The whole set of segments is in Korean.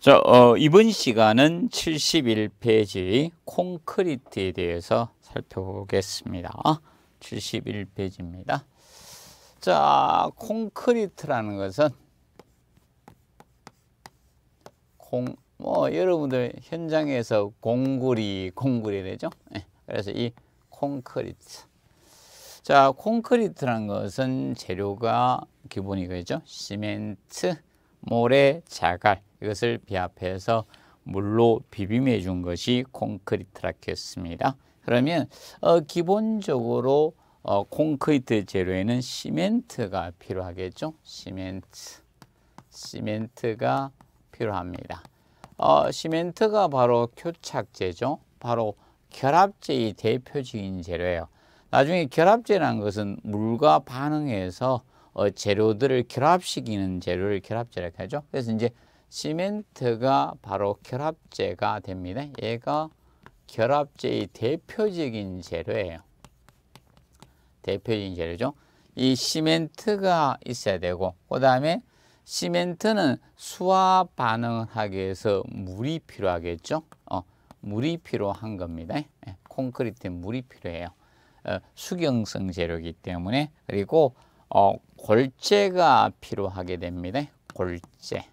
자, 어, 이번 시간은 71페이지 콘크리트에 대해서 살펴보겠습니다. 71페이지입니다. 자, 콘크리트라는 것은 공, 뭐 여러분들 현장에서 공구리, 공구리 되죠? 네, 예, 그래서 이 콘크리트. 자, 콘크리트라는 것은 재료가 기본이겠죠? 시멘트, 모래, 자갈. 이것을 비합해서 물로 비빔해 준 것이 콘크리트라겠습니다. 그러면 어, 기본적으로 어, 콘크리트 재료에는 시멘트가 필요하겠죠. 시멘트, 시멘트가 필요합니다. 어, 시멘트가 바로 교착제죠. 바로 결합제의 대표적인 재료예요. 나중에 결합제란 것은 물과 반응해서 어, 재료들을 결합시키는 재료를 결합제라고 하죠. 그래서 이제 시멘트가 바로 결합제가 됩니다. 얘가 결합제의 대표적인 재료예요. 대표적인 재료죠. 이 시멘트가 있어야 되고 그 다음에 시멘트는 수화 반응을 하기 위해서 물이 필요하겠죠. 어, 물이 필요한 겁니다. 예, 콘크리트 물이 필요해요. 어, 수경성 재료이기 때문에 그리고 어, 골재가 필요하게 됩니다. 골재.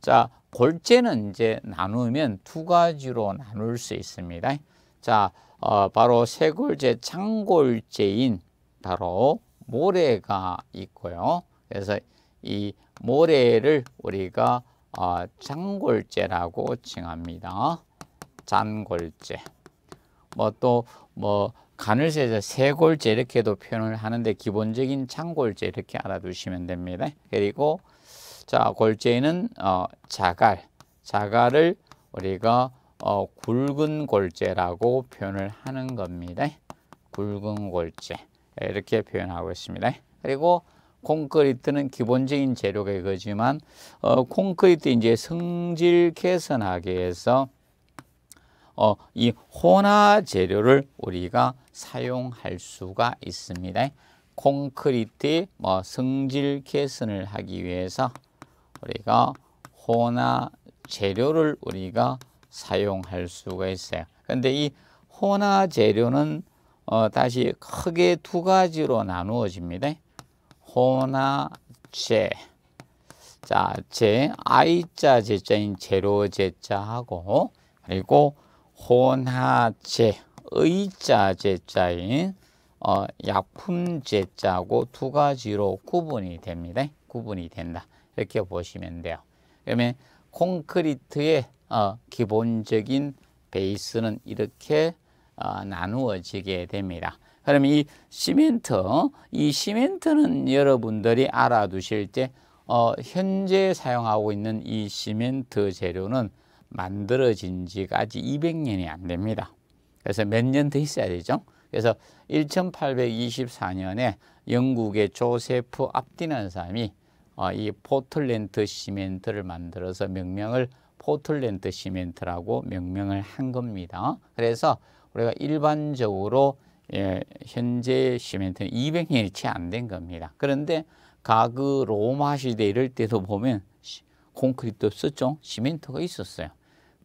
자, 골재는 이제 나누면 두 가지로 나눌 수 있습니다. 자, 어, 바로 쇠골재, 창골재인 바로 모래가 있고요. 그래서 이 모래를 우리가 어, 장골재라고 칭합니다. 잔골재. 뭐 또 뭐 간을 세서 세골재 이렇게도 표현을 하는데 기본적인 창골재 이렇게 알아두시면 됩니다. 그리고 자, 골재는 어, 자갈, 자갈을 우리가 어, 굵은 골재라고 표현을 하는 겁니다. 굵은 골재 이렇게 표현하고 있습니다. 그리고 콘크리트는 기본적인 재료가 이거지만 어, 콘크리트 이제 성질 개선하기 위해서 어, 이 혼화 재료를 우리가 사용할 수가 있습니다. 콘크리트 뭐 성질 개선을 하기 위해서 우리가 호나 재료를 우리가 사용할 수가 있어요. 근데 이 호나 재료는 어, 다시 크게 두 가지로 나누어집니다. 호나 재. 자, 재, I자 제자인 재료 제자하고 그리고 호나 재, 의자 제자인 어, 약품 제자고 두 가지로 구분이 됩니다. 구분이 된다. 이렇게 보시면 돼요. 그다음 콘크리트의 어, 기본적인 베이스는 이렇게 어, 나누어지게 됩니다. 그러면 이 시멘트, 이 시멘트는 여러분들이 알아두실 때 어, 현재 사용하고 있는 이 시멘트 재료는 만들어진 지까지 200년이 안 됩니다. 그래서 몇 년 더 있어야 되죠. 그래서 1824년에 영국의 조세프 앞디는 사람이 어, 이 포틀랜드 시멘트를 만들어서 명명을 포틀랜드 시멘트라고 명명을 한 겁니다. 그래서 우리가 일반적으로 예, 현재 시멘트는 200년이 채 안 된 겁니다. 그런데 가그 로마 시대 이럴 때도 보면 콘크리트 없었죠. 시멘트가 있었어요.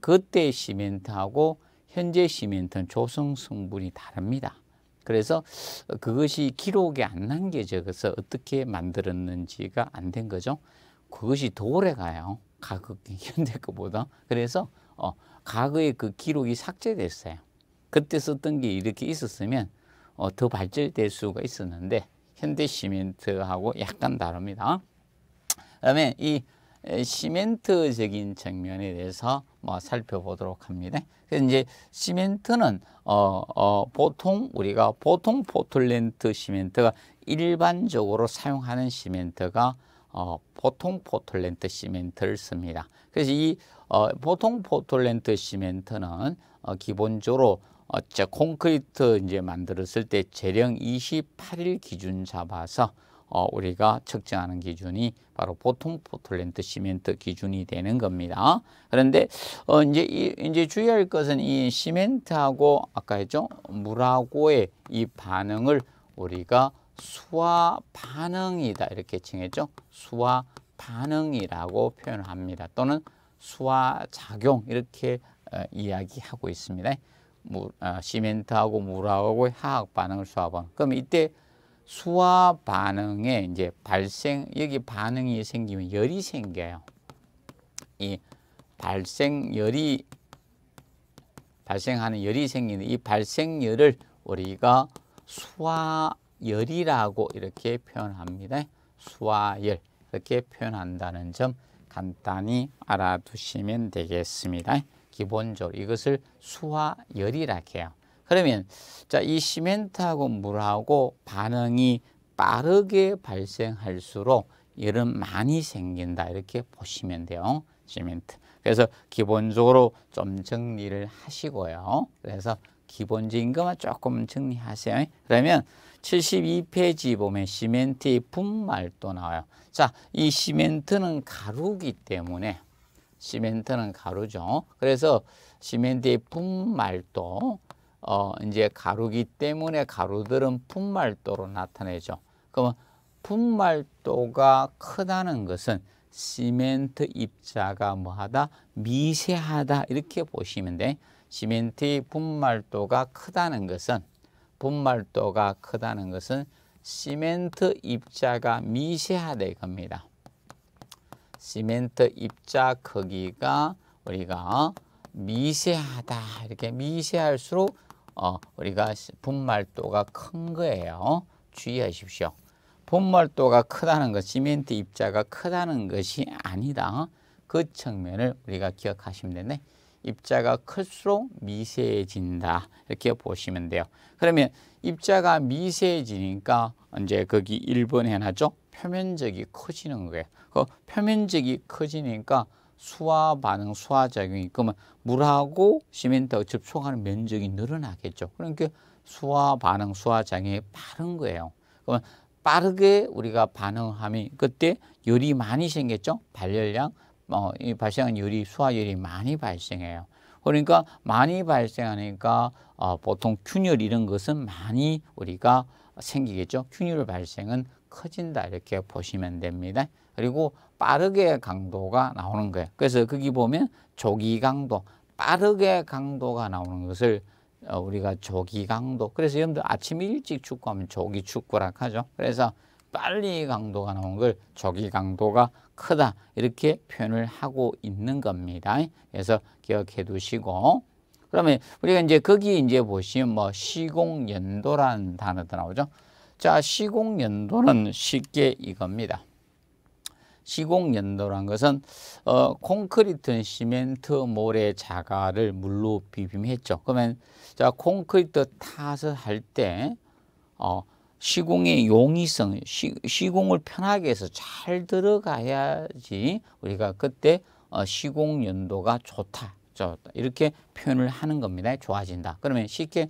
그때 시멘트하고 현재 시멘트는 조성 성분이 다릅니다. 그래서 그것이 기록에 안 남겨져서 어떻게 만들었는지가 안 된 거죠. 그것이 더 오래 가요. 과거 현대 거보다. 그래서 어, 과거의 그 기록이 삭제됐어요. 그때 썼던 게 이렇게 있었으면 어, 더 발전될 수가 있었는데 현대 시멘트하고 약간 다릅니다. 그다음에 이 시멘트적인 측면에 대해서 어, 살펴보도록 합니다. 그래서 이제 시멘트는 어, 어, 보통 우리가 보통 포틀랜드 시멘트가 일반적으로 사용하는 시멘트가 어, 보통 포틀랜드 시멘트를 씁니다. 그래서 이 어, 보통 포틀랜드 시멘트는 어, 기본적으로 어, 콘크리트 이제 만들었을 때 재령 28일 기준 잡아서 어, 우리가 측정하는 기준이 바로 보통 포틀랜드 시멘트 기준이 되는 겁니다. 그런데 어, 이제 이, 이제 주의할 것은 이 시멘트하고 아까 했죠 물하고의 이 반응을 우리가 수화 반응이다 이렇게 칭했죠. 수화 반응이라고 표현합니다. 또는 수화 작용 이렇게 어, 이야기하고 있습니다. 물, 어, 시멘트하고 물하고의 화학 반응을 수화 반응. 그럼 이때 수화 반응에 이제 발생 여기 반응이 생기면 열이 생겨요. 이 발생열이 발생하는 열이 생기는 이 발생열을 우리가 수화열이라고 이렇게 표현합니다. 수화열 이렇게 표현한다는 점 간단히 알아두시면 되겠습니다. 기본적으로 이것을 수화열이라 해요. 그러면 자, 이 시멘트하고 물하고 반응이 빠르게 발생할수록 열은 많이 생긴다. 이렇게 보시면 돼요. 시멘트. 그래서 기본적으로 좀 정리를 하시고요. 그래서 기본적인 것만 조금 정리하세요. 그러면 72페이지 보면 시멘트의 분말도 나와요. 자, 이 시멘트는 가루기 때문에 시멘트는 가루죠. 그래서 시멘트의 분말도 어, 이제 가루기 때문에 가루들은 분말도로 나타내죠. 그러면 분말도가 크다는 것은 시멘트 입자가 뭐하다? 미세하다 이렇게 보시면 돼. 시멘트의 분말도가 크다는 것은 분말도가 크다는 것은 시멘트 입자가 미세하다 이겁니다. 시멘트 입자 크기가 우리가 미세하다 이렇게 미세할수록 어, 우리가 분말도가 큰 거예요. 주의하십시오. 분말도가 크다는 것, 시멘트 입자가 크다는 것이 아니다. 그 측면을 우리가 기억하시면 되네. 입자가 클수록 미세해진다. 이렇게 보시면 돼요. 그러면 입자가 미세해지니까 이제 거기 1번 해놨죠? 표면적이 커지는 거예요. 그 표면적이 커지니까 수화 반응, 수화 작용이 그러면 뭐 물하고 시멘트하 접촉하는 면적이 늘어나겠죠. 그러니까 수화 반응, 수화 작용이 빠른 거예요. 그러면 빠르게 우리가 반응하면 그때 열이 많이 생겼죠. 발열량, 어, 이 발생한 열이 수화열이 많이 발생해요. 그러니까 많이 발생하니까 어, 보통 균열 이런 것은 많이 우리가 생기겠죠. 균열 발생은 커진다 이렇게 보시면 됩니다. 그리고 빠르게 강도가 나오는 거예요. 그래서 거기 보면 조기 강도, 빠르게 강도가 나오는 것을 어, 우리가 조기 강도. 그래서 여러분들 아침 일찍 축구하면 조기 축구락 하죠. 그래서 빨리 강도가 나온 걸 조기 강도가 크다 이렇게 표현을 하고 있는 겁니다. 그래서 기억해 두시고 그러면 우리가 이제 거기 이제 보시면 뭐 시공 연도라는 단어도 나오죠. 자, 시공 연도는 쉽게 이겁니다. 시공 연도란 것은 어, 콘크리트, 시멘트, 모래, 자갈을 물로 비빔했죠. 그러면 자 콘크리트 타서 할 때 어, 시공의 용이성, 시, 공을 편하게 해서 잘 들어가야지 우리가 그때 어, 시공 연도가 좋다. 좋다. 이렇게 표현을 하는 겁니다. 좋아진다. 그러면 쉽게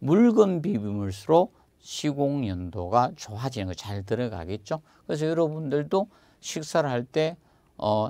물건 비빔을수록 시공 연도가 좋아지는 거 잘 들어가겠죠. 그래서 여러분들도 식사를 할 때 어,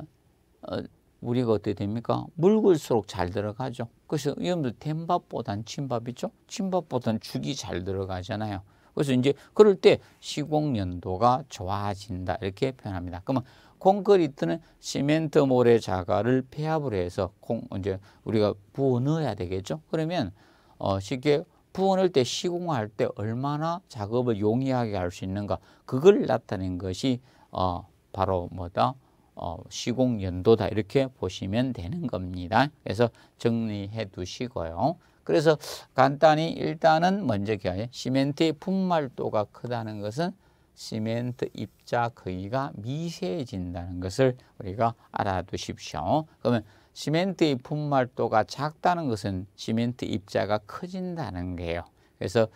어, 우리가 어떻게 됩니까? 묽을수록 잘 들어가죠. 그래서 여러분들 된밥보단 침밥이죠. 침밥보단 죽이 잘 들어가잖아요. 그래서 이제 그럴 때 시공 연도가 좋아진다 이렇게 표현합니다. 그러면 콘크리트는 시멘트 모래 자갈을 폐합을 해서 콩 이제 우리가 부어 넣어야 되겠죠. 그러면 어 쉽게 부어 넣을 때 시공할 때 얼마나 작업을 용이하게 할 수 있는가 그걸 나타낸 것이 어 바로 뭐다? 어, 시공 연도다 이렇게 보시면 되는 겁니다. 그래서 정리해 두시고요. 그래서 간단히 일단은 먼저 기억해 시멘트의 분말도가 크다는 것은 시멘트 입자 크기가 미세해진다는 것을 우리가 알아두십시오. 그러면 시멘트의 분말도가 작다는 것은 시멘트 입자가 커진다는 거예요. 그래서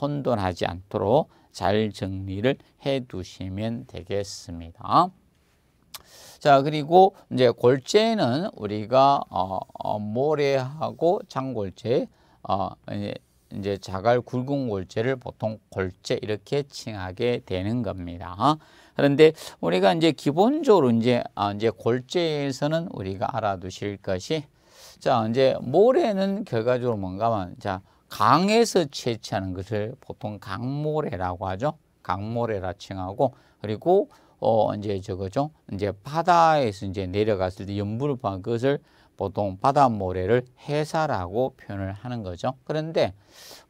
혼돈하지 않도록 잘 정리를 해 두시면 되겠습니다. 자, 그리고 이제 골재는 우리가 어, 어, 모래하고 장골재, 어, 이제 자갈 굵은 골재를 보통 골재 이렇게 칭하게 되는 겁니다. 그런데 우리가 이제 기본적으로 이제 아, 이제 골재에서는 우리가 알아두실 것이 자, 이제 모래는 결과적으로 뭔가만 자, 강에서 채취하는 것을 보통 강모래라고 하죠. 강모래라 칭하고 그리고 어 이제 저거죠. 이제 바다에서 이제 내려갔을 때 염분을 파는 것을 보통 바닷모래를 해사라고 표현을 하는 거죠. 그런데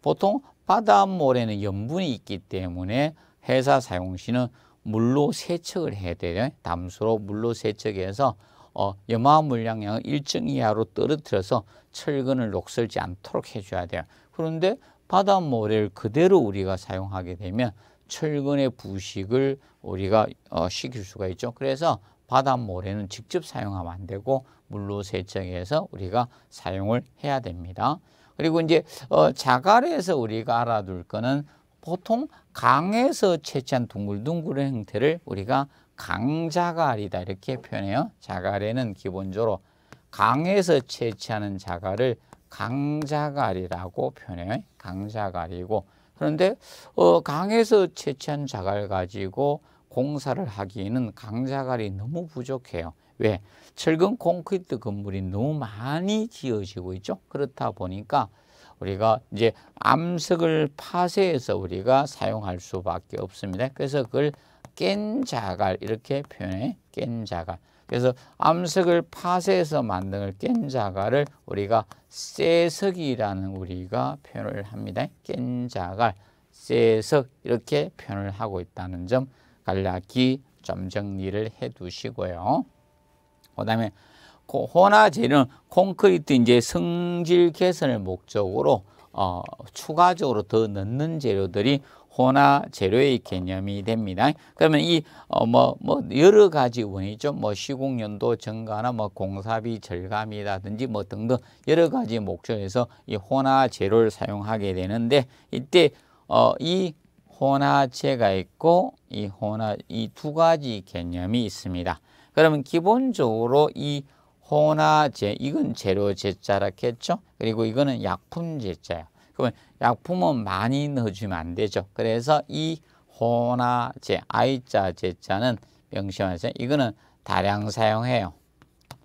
보통 바닷모래는 염분이 있기 때문에 해사 사용 시는 물로 세척을 해야 돼요. 담수로 물로 세척해서 어, 염화 물량량을 일정 이하로 떨어뜨려서 철근을 녹슬지 않도록 해줘야 돼요. 그런데 바닷 모래를 그대로 우리가 사용하게 되면 철근의 부식을 우리가 어, 시킬 수가 있죠. 그래서 바닷 모래는 직접 사용하면 안 되고 물로 세척해서 우리가 사용을 해야 됩니다. 그리고 이제 어, 자갈에서 우리가 알아둘 거는 보통 강에서 채취한 둥글둥글한 형태를 우리가 강자갈이다 이렇게 표현해요. 자갈에는 기본적으로 강에서 채취하는 자갈을 강자갈이라고 표현해요. 강자갈이고 그런데 어, 강에서 채취한 자갈 가지고 공사를 하기에는 강자갈이 너무 부족해요. 왜? 철근 콘크리트 건물이 너무 많이 지어지고 있죠. 그렇다 보니까 우리가 이제 암석을 파쇄해서 우리가 사용할 수밖에 없습니다. 그래서 그걸 깬 자갈 이렇게 표현해. 깬 자갈. 그래서 암석을 파쇄해서 만든 깬 자갈을 우리가 쇠석이라는 우리가 표현을 합니다. 깬 자갈, 쇠석 이렇게 표현을 하고 있다는 점 간략히 점 정리를 해두시고요. 그 다음에 혼화재는 콘크리트 이제 성질 개선을 목적으로 어, 추가적으로 더 넣는 재료들이 혼화 재료의 개념이 됩니다. 그러면 이뭐뭐 어, 뭐 여러 가지 원이죠. 뭐 시공 연도 증가나 뭐 공사비 절감이라든지 뭐 등등 여러 가지 목적에서 이 혼화 재료를 사용하게 되는데 이때 어이 혼화체가 있고 이 혼화 이 두 가지 개념이 있습니다. 그러면 기본적으로 이 혼화제 이건 재료 제자라겠죠. 그리고 이거는 약품 제자야. 그러면 약품은 많이 넣어주면 안 되죠. 그래서 이 혼화제, I자, 제자는 명심하세요. 이거는 다량 사용해요.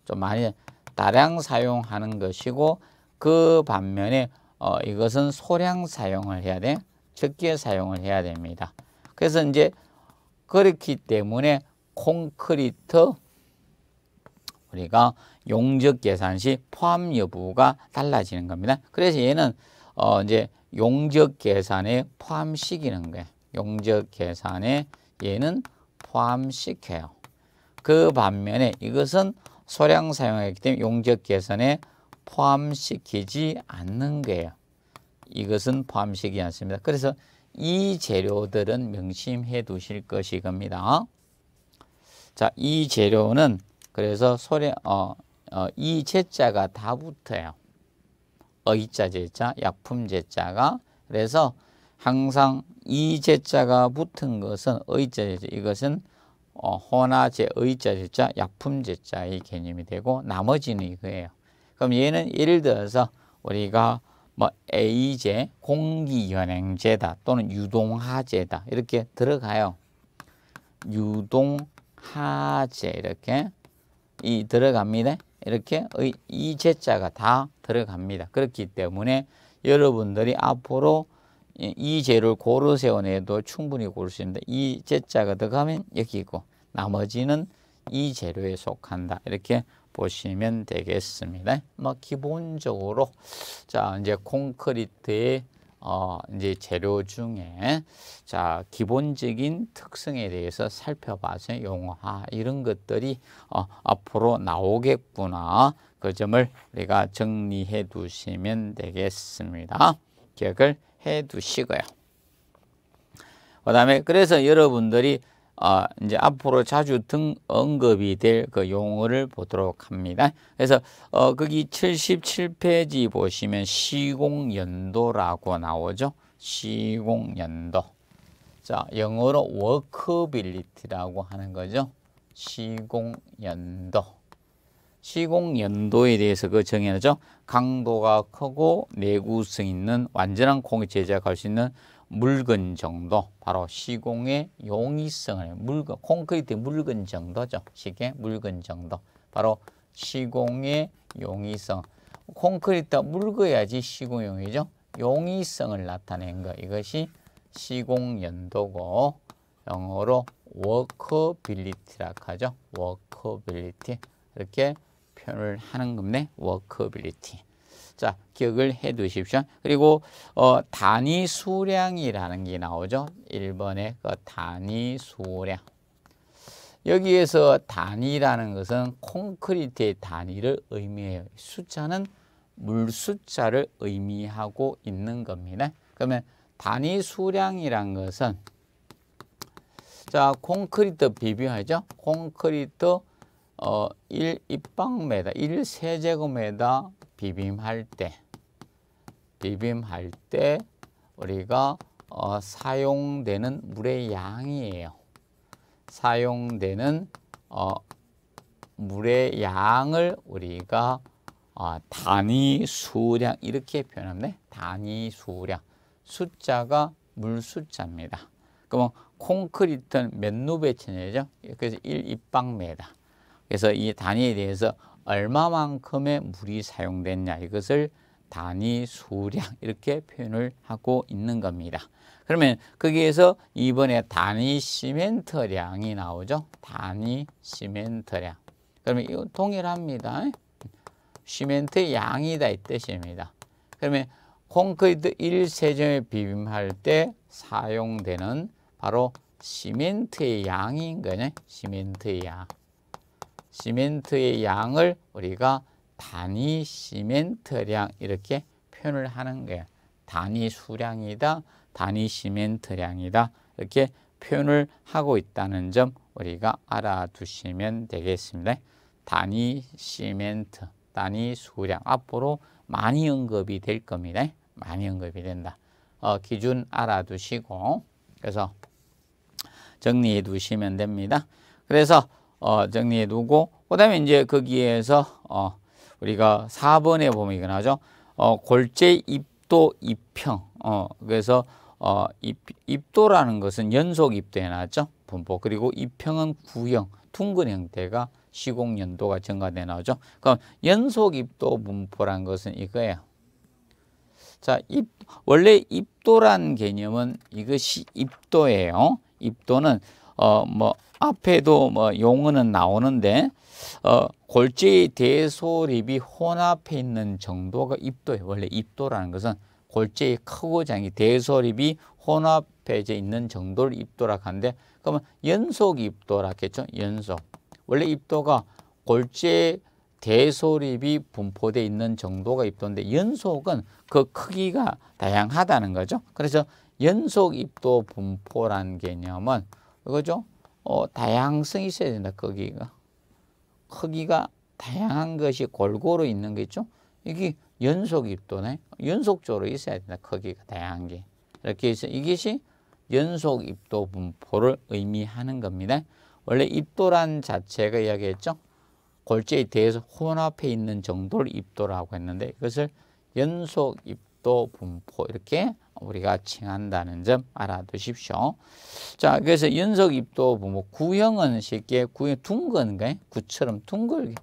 좀 많이 다량 사용하는 것이고 그 반면에 어, 이것은 소량 사용을 해야 돼. 적게 사용을 해야 됩니다. 그래서 이제 그렇기 때문에 콘크리트 우리가 용적 계산 시 포함 여부가 달라지는 겁니다. 그래서 얘는 어 이제 용적 계산에 포함시키는 거예요. 용적 계산에 얘는 포함시켜요. 그 반면에 이것은 소량 사용하기 때문에 용적 계산에 포함시키지 않는 거예요. 이것은 포함시키지 않습니다. 그래서 이 재료들은 명심해 두실 것이 겁니다. 자, 이 재료는 그래서 소량 어, 어, 이 제자가 다 붙어요. 의자 제자, 약품 제자가 그래서 항상 이 제자가 붙은 것은 의자 제자 이것은 어, 호나제, 의자 제자, 약품 제자의 개념이 되고 나머지는 이거예요. 그럼 얘는 예를 들어서 우리가 뭐 A제, 공기연행제다 또는 유동화제다 이렇게 들어가요. 유동화제 이렇게 이 들어갑니다. 이렇게 이 제자가 다 들어갑니다. 그렇기 때문에 여러분들이 앞으로 이 재를 고루 세워내도 충분히 고를 수 있는데 이 제자가 들어가면 여기 있고 나머지는 이 재료에 속한다. 이렇게 보시면 되겠습니다. 뭐 기본적으로 자 이제 콘크리트의 어, 이제 재료 중에 자 기본적인 특성에 대해서 살펴봐서 용어화 이런 것들이 어, 앞으로 나오겠구나 그 점을 우리가 정리해 두시면 되겠습니다. 기억을 해 두시고요. 그 다음에 그래서 여러분들이 어, 이제 앞으로 자주 등 언급이 될 그 용어를 보도록 합니다. 그래서 어, 거기 77페이지 보시면 시공연도라고 나오죠. 시공연도. 자, 영어로 워크빌리티라고 하는 거죠. 시공연도. 시공연도에 대해서 그 정해야죠. 강도가 크고 내구성 있는 완전한 공이 제작할 수 있는 물건 정도 바로 시공의 용이성을 물건 콘크리트 물건 정도죠. 시계 물건 정도 바로 시공의 용이성 콘크리트 묽어야지 시공용이죠. 용이성을 나타낸 거 이것이 시공연도고 영어로 워커빌리티라고 하죠. 워커빌리티 이렇게 표현을 하는 겁니다. 워커빌리티 자, 기억을 해 두십시오. 그리고 어, 단위 수량이라는 게 나오죠. 1번에 그 단위 수량. 여기에서 단위라는 것은 콘크리트의 단위를 의미해요. 숫자는 물 숫자를 의미하고 있는 겁니다. 그러면 단위 수량이란 것은 자 콘크리트 비벼하죠. 콘크리트 어, 1 입방메다, 1 세제곱메다 비빔할 때, 비빔할 때 우리가 어, 사용되는 물의 양이에요. 사용되는 어, 물의 양을 우리가 어, 단위 수량 이렇게 표현합니다. 단위 수량. 숫자가 물 숫자입니다. 그러면 콘크리트는 몇 누베 천이죠? 그래서 1 입방메다. 그래서 이 단위에 대해서 얼마만큼의 물이 사용됐냐 이것을 단위 수량 이렇게 표현을 하고 있는 겁니다. 그러면 거기에서 이번에 단위 시멘트량이 나오죠. 단위 시멘트량. 그러면 이거 동일합니다. 시멘트 양이다 이 뜻입니다. 그러면 콘크리트 1세정에 비빔할 때 사용되는 바로 시멘트의 양인 거냐? 시멘트의 양. 시멘트의 양을 우리가 단위 시멘트량 이렇게 표현을 하는 거예요. 단위 수량이다, 단위 시멘트량이다 이렇게 표현을 하고 있다는 점 우리가 알아두시면 되겠습니다. 단위 시멘트, 단위 수량 앞으로 많이 언급이 될 겁니다. 많이 언급이 된다. 어, 기준 알아두시고 그래서 정리해 두시면 됩니다. 그래서 어, 정리해 두고 그다음에 이제 거기에서 그 어, 우리가 4번에 보면 이건 하죠. 어, 골재 입도 입평. 어, 그래서 어, 입, 입도라는 것은 연속 입도해 놨죠. 분포. 그리고 입평은 구형, 둥근 형태가 시공 연도가 증가돼 나오죠. 그럼 연속 입도 분포란 것은 이거예요. 자, 입, 원래 입도란 개념은 이것이 입도예요. 입도는 어, 뭐 앞에도 뭐 용어는 나오는데 어, 골지 대소립이 혼합해 있는 정도가 입도예요. 원래 입도라는 것은 골지의 크고 장이 대소립이 혼합해져 있는 정도를 입도라 하는데 그러면 연속 입도라 했겠죠. 연속. 원래 입도가 골지 대소립이 분포되어 있는 정도가 입도인데 연속은 그 크기가 다양하다는 거죠. 그래서 연속 입도 분포란 개념은 그거죠. 어, 다양성이 있어야 된다. 거기가 크기가 다양한 것이 골고루 있는 거 있죠. 이게 연속 입도네. 연속적으로 있어야 된다. 크기가 다양한 게 이렇게 해서 이것이 연속 입도 분포를 의미하는 겁니다. 원래 입도란 자체가 이야기했죠. 골재에 대해서 혼합해 있는 정도를 입도라고 했는데 이것을 연속 입도 분포 이렇게 우리가 칭한다는 점 알아두십시오. 자, 그래서 연속 입도 부모 구형은 쉽게 구형 둥근 게 구처럼 둥글게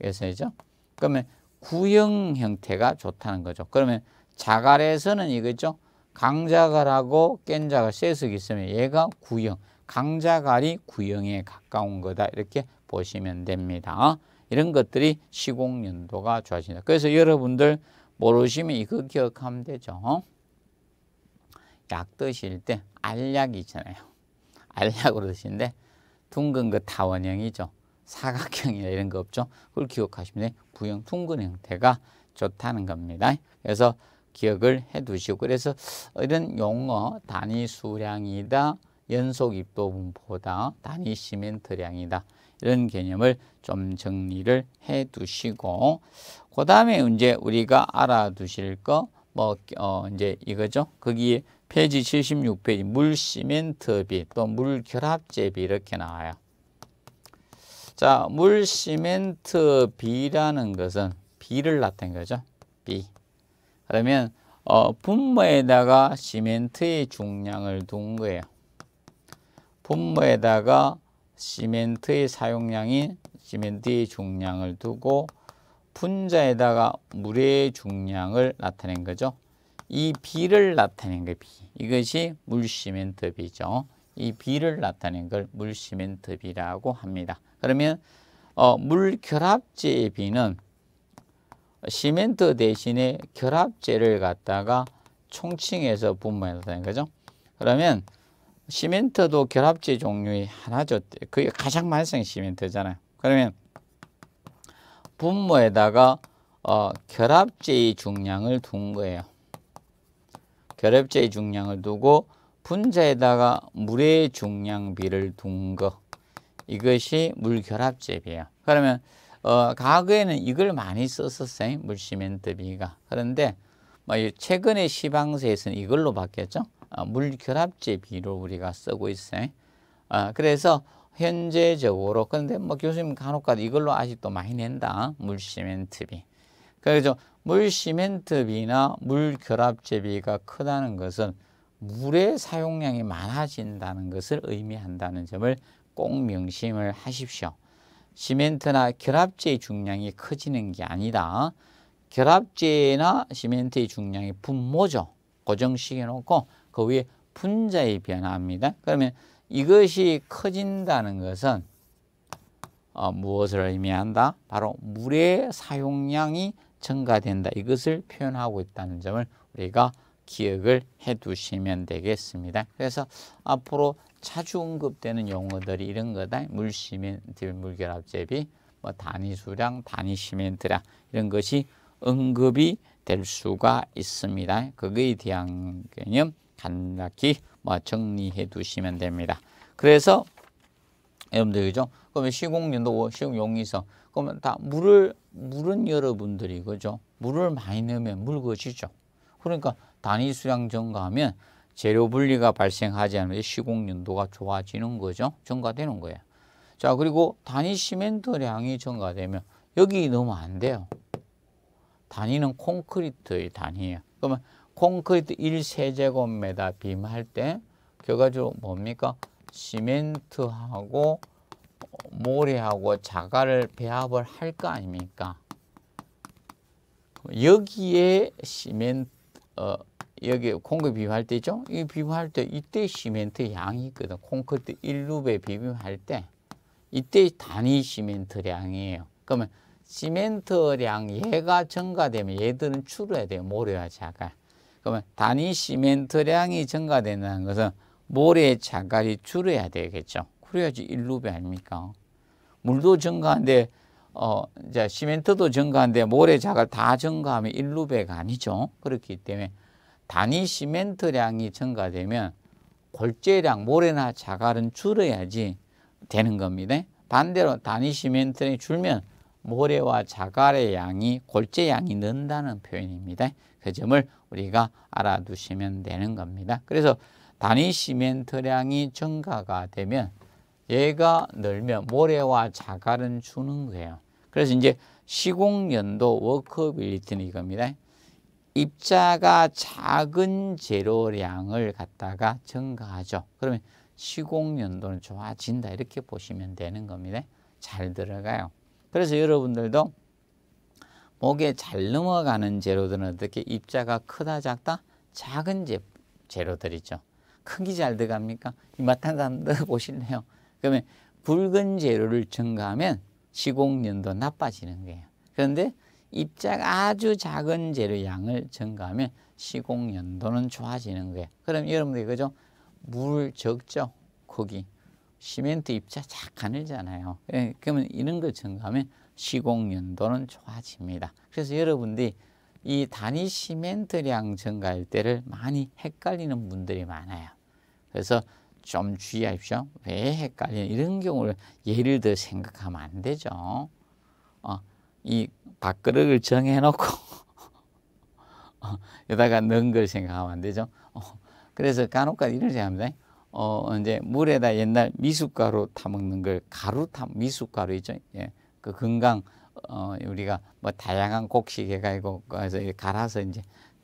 그서죠 그러면 구형 형태가 좋다는 거죠. 그러면 자갈에서는 이거죠. 강자갈하고 깬자갈 세석이 있으면 얘가 구형, 강자갈이 구형에 가까운 거다 이렇게 보시면 됩니다. 이런 것들이 시공 연도가 좋아진다. 그래서 여러분들 모르시면 이거 기억하면 되죠. 약 드실 때 알약이 잖아요 알약으로 드시는데 둥근 그 타원형이죠. 사각형이나 이런 거 없죠. 그걸 기억하시면 부형 둥근 형태가 좋다는 겁니다. 그래서 기억을 해두시고 그래서 이런 용어 단위 수량이다, 연속 입도분포다, 단위 시멘트량이다 이런 개념을 좀 정리를 해두시고 그 다음에 이제 우리가 알아두실 거 뭐어 이제 이거죠. 거기에 페이지 76페이지 물 시멘트비 또 물 결합제비 이렇게 나와요. 자, 물 시멘트비라는 것은 비를 나타낸 거죠. 비. 그러면 어, 분모에다가 시멘트의 중량을 둔 거예요. 분모에다가 시멘트의 사용량인 시멘트의 중량을 두고 분자에다가 물의 중량을 나타낸 거죠. 이 B를 나타낸 게 B. 이것이 물시멘트 B죠. 이 B를 나타낸 걸 물시멘트 B라고 합니다. 그러면 어, 물결합제의 B는 시멘트 대신에 결합제를 갖다가 총칭해서 분모해 나타낸 거죠. 그러면 시멘트도 결합제 종류의 하나죠. 그게 가장 많이 시멘트잖아요. 그러면 분모에다가 어, 결합제의 중량을 둔 거예요. 결합제의 중량을 두고 분자에다가 물의 중량비를 둔 거. 이것이 물결합제비예요. 그러면 어, 과거에는 이걸 많이 썼었어요. 물시멘트비가. 그런데 뭐 최근의 시방세에서는 이걸로 바뀌었죠. 아, 물결합제비로 우리가 쓰고 있어요. 아, 그래서 현재적으로 그런데 뭐 교수님 간혹가다 이걸로 아직도 많이 낸다 물시멘트비 그래서 물시멘트비나 물결합제비가 크다는 것은 물의 사용량이 많아진다는 것을 의미한다는 점을 꼭 명심을 하십시오 시멘트나 결합제의 중량이 커지는 게 아니다 결합제나 시멘트의 중량이 분모죠 고정시켜 놓고 그 위에 분자의 변화입니다 그러면 이것이 커진다는 것은 어, 무엇을 의미한다? 바로 물의 사용량이 증가된다. 이것을 표현하고 있다는 점을 우리가 기억을 해 두시면 되겠습니다. 그래서 앞으로 자주 언급되는 용어들이 이런 거다. 물시멘트, 물결합제비, 뭐 단위 수량, 단위 시멘트량 이런 것이 언급이 될 수가 있습니다. 그거에 대한 개념 간략히 정리해 두시면 됩니다. 그래서 여러분들 그죠? 그러면 시공연도 시공용이서 그러면 다 물을 물은 여러분들이 그죠? 물을 많이 넣으면 물거지죠. 그러니까 단위 수량 증가하면 재료 분리가 발생하지 않으면 시공연도가 좋아지는 거죠. 증가되는 거예요. 자 그리고 단위 시멘트량이 증가되면 여기 넣으면 안 돼요. 단위는 콘크리트의 단위예요. 그러면 콘크리트 1세제곱미터 빔할때 결과적으로 뭡니까? 시멘트하고 모래하고 자갈을 배합을 할 거 아닙니까? 여기에 시멘트 어, 여기 콘크리트 비빔할 때죠. 있이 비빔할 때 이때 시멘트 양이 있거든. 콘크리트 1루베 비빔할 때 이때 단위 시멘트량이에요. 그러면 시멘트량 얘가 증가되면 얘들은 줄어야 돼요. 모래와 자갈. 그러면 단위 시멘트량이 증가된다는 것은 모래의 자갈이 줄어야 되겠죠. 그래야지 1루배 아닙니까? 물도 증가한데 어, 이제 시멘트도 증가한데 모래 자갈 다 증가하면 1루배가 아니죠. 그렇기 때문에 단위 시멘트량이 증가되면 골재량, 모래나 자갈은 줄어야지 되는 겁니다. 반대로 단위 시멘트량이 줄면 모래와 자갈의 양이 골재 양이 는다는 표현입니다. 그 점을 우리가 알아두시면 되는 겁니다. 그래서 단위 시멘트량이 증가가 되면 얘가 늘면 모래와 자갈은 주는 거예요. 그래서 이제 시공연도 워크빌리티는 이겁니다. 입자가 작은 재료량을 갖다가 증가하죠. 그러면 시공연도는 좋아진다 이렇게 보시면 되는 겁니다. 잘 들어가요. 그래서 여러분들도 목에 잘 넘어가는 재료들은 어떻게 입자가 크다 작다? 작은 재, 료들이죠 크기 잘 들어갑니까? 맛한 사람 들보실래요 그러면 붉은 재료를 증가하면 시공연도 나빠지는 거예요. 그런데 입자가 아주 작은 재료 양을 증가하면 시공연도는 좋아지는 거예요. 그럼 여러분들 이거죠? 물 적죠? 거기. 시멘트 입자 착 가늘잖아요. 예, 그러면 이런 걸 증가하면 시공 연도는 좋아집니다. 그래서 여러분들이 이 단위 시멘트량 증가할 때를 많이 헷갈리는 분들이 많아요. 그래서 좀 주의하십시오. 왜 헷갈리냐 이런 경우를 예를 들어 생각하면 안 되죠. 어, 이 밥그릇을 정해놓고 어, 여기다가 넣은 걸 생각하면 안 되죠. 어, 그래서 간혹가 이런 생각합니다. 어, 이제 물에다 옛날 미숫가루 타먹는 걸 가루 타 미숫가루 있죠. 예. 그 건강 어 우리가 뭐 다양한 곡식해가 지고 그래서 갈아서 이제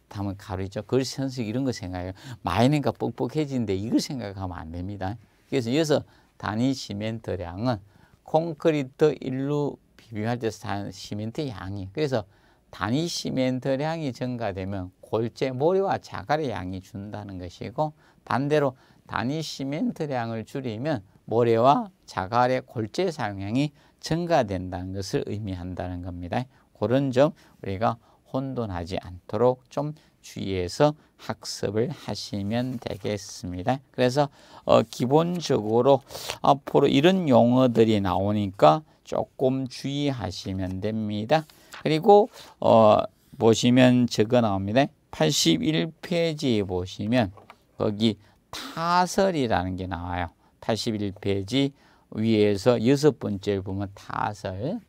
담은 가루 있죠. 걸스 그 현 이런 거 생각해요. 마이너가 뻑뻑해지는데 이걸 생각하면 안 됩니다. 그래서 여기서 단위 시멘트량은 콘크리트 일루 비빔할 때 사는 시멘트 양이 그래서 단위 시멘트량이 증가되면 골재 모래와 자갈의 양이 준다는 것이고 반대로 단위 시멘트량을 줄이면 모래와 자갈의 골재 사용량이 증가된다는 것을 의미한다는 겁니다. 그런 점 우리가 혼돈하지 않도록 좀 주의해서 학습을 하시면 되겠습니다. 그래서 어, 기본적으로 앞으로 이런 용어들이 나오니까 조금 주의하시면 됩니다. 그리고 어, 보시면 적어 나옵니다. 81페이지 보시면 거기 타설이라는 게 나와요. 81페이지 위에서 여섯 번째를 보면 타설.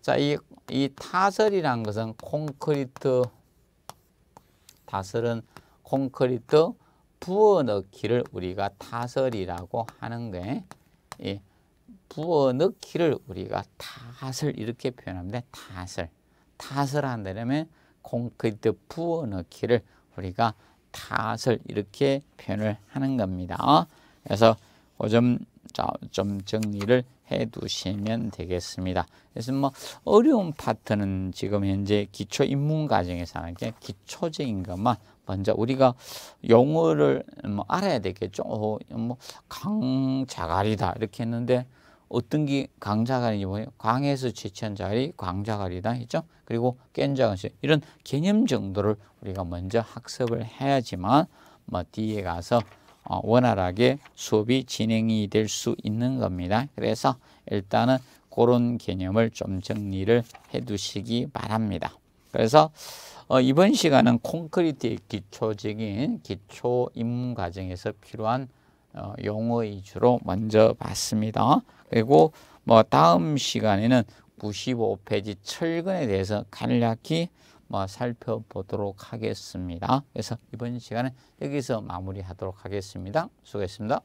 자, 이, 이 타설이란 것은 콘크리트, 타설은 콘크리트 부어 넣기를 우리가 타설이라고 하는 게, 예, 부어 넣기를 우리가 타설 이렇게 표현합니다. 타설. 타설한다면 콘크리트 부어 넣기를 우리가 타설 이렇게 표현을 하는 겁니다. 그래서 좀 그좀 정리를 해 두시면 되겠습니다. 그래서 뭐 어려운 파트는 지금 현재 기초 입문 과정에서 하는 게 기초적인 것만 먼저 우리가 용어를 뭐 알아야 되겠죠. 어, 뭐 강자갈이다 이렇게 했는데 어떤 게 강자갈인지 뭐예요? 강에서 채취한 자갈이 광자갈이다 했죠. 그리고 깬자갈 이런 개념 정도를 우리가 먼저 학습을 해야지만 뭐 뒤에 가서 어, 원활하게 수업이 진행이 될 수 있는 겁니다. 그래서 일단은 그런 개념을 좀 정리를 해 두시기 바랍니다. 그래서 어, 이번 시간은 콘크리트의 기초적인 기초 입문 과정에서 필요한 어, 용어 위주로 먼저 봤습니다. 그리고 뭐 다음 시간에는 95페이지 철근에 대해서 간략히 뭐 살펴보도록 하겠습니다. 그래서 이번 시간은 여기서 마무리하도록 하겠습니다. 수고했습니다.